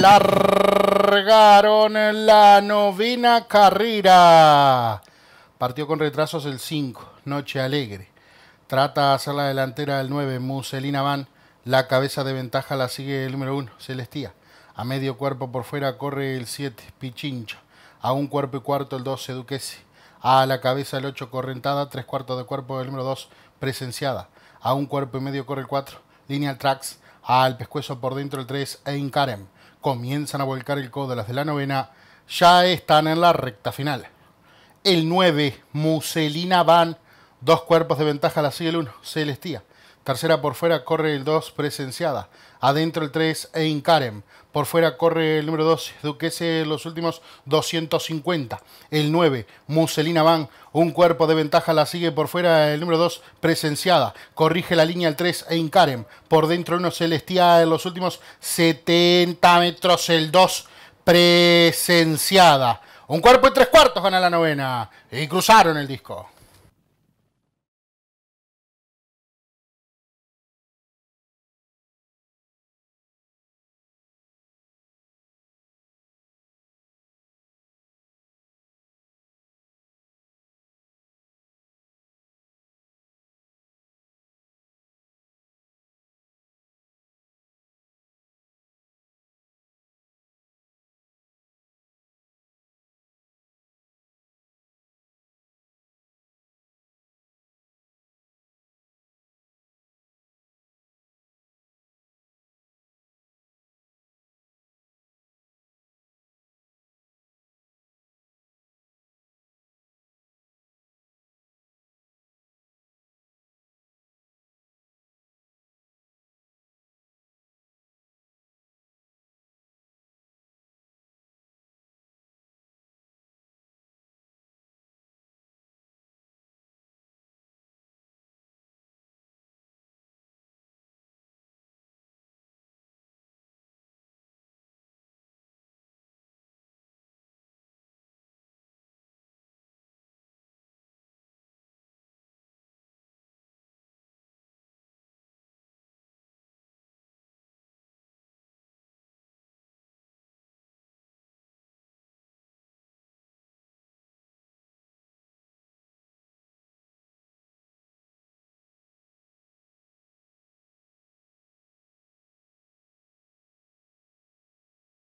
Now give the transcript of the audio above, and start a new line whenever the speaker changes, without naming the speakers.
largaron en la novena carrera. Partió con retrasos el 5, Noche Alegre. Trata de hacer la delantera El 9, Muselina Van. La cabeza de ventaja la sigue el número 1, Celestía. A medio cuerpo por fuera corre el 7, Pichincho A un cuerpo y cuarto el 12, Duquese. A la cabeza el 8, Correntada. Tres cuartos de cuerpo el número 2, Presenciada. A un cuerpo y medio corre el 4, Lineal Tracks al pescuezo por dentro el 3 e Karem. Comienzan a volcar el codo las de la novena, ya están en la recta final. El 9, Muselina Van, dos cuerpos de ventaja la sigue el 1, Celestía. Tercera por fuera corre el 2 presenciada. Adentro el 3 Incarem. Por fuera corre el número 2 Duquese los últimos 250. El 9 Muselina Van. Un cuerpo de ventaja la sigue por fuera el número 2 presenciada. Corrige la línea el 3 Incarem. Por dentro uno Celestia en los últimos 70 metros el 2 presenciada. Un cuerpo y tres cuartos gana la novena. Y cruzaron el disco.